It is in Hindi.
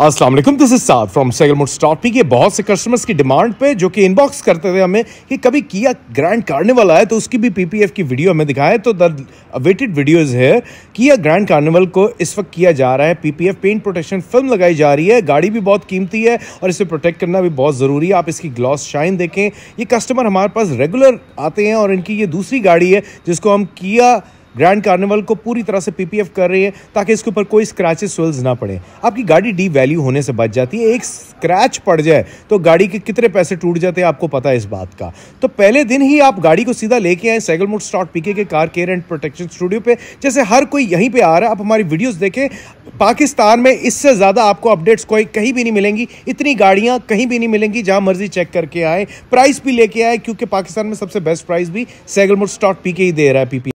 Aslam this is Saad from सेगलमुड स्टार पी के बहुत से कस्टमर्स की डिमांड पे जो कि इनबॉक्स करते थे हमें कि कभी किया ग्रैंड कार्निवल आया तो उसकी भी पीपीएफ की वीडियो हमें दिखाए तो द अवेटेड वीडियोज़ है किया ग्रैंड कार्निवल को इस वक्त किया जा रहा है पीपीएफ पेंट प्रोटेक्शन फिल्म लगाई जा रही है गाड़ी भी बहुत कीमती है और इसे प्रोटेक्ट करना भी बहुत ज़रूरी है आप इसकी ग्लॉस शाइन देखें ये कस्टमर हमारे पास रेगुलर आते हैं और इनकी ये दूसरी गाड़ी है जिसको हम किया ग्रैंड कार्निवल को पूरी तरह से पीपीएफ कर रही है ताकि इसके ऊपर कोई स्क्रैचेस स्वेल्स ना पड़े आपकी गाड़ी डी वैल्यू होने से बच जाती है एक स्क्रैच पड़ जाए तो गाड़ी के कितने पैसे टूट जाते हैं आपको पता है इस बात का तो पहले दिन ही आप गाड़ी को सीधा लेके आए सैगल मोड स्टॉट पीके के car care and protection studio पर जैसे हर कोई यहीं पर आ रहा है आप हमारी वीडियोज़ देखें पाकिस्तान में इससे ज़्यादा आपको अपडेट्स कोई कहीं भी नहीं मिलेंगी इतनी गाड़ियाँ कहीं भी नहीं मिलेंगी जहाँ मर्जी चेक करके आए प्राइस भी लेके आए क्योंकि पाकिस्तान में सबसे बेस्ट प्राइस भी सैगल मोड स्टॉट पीके ही दे रहा है पीपी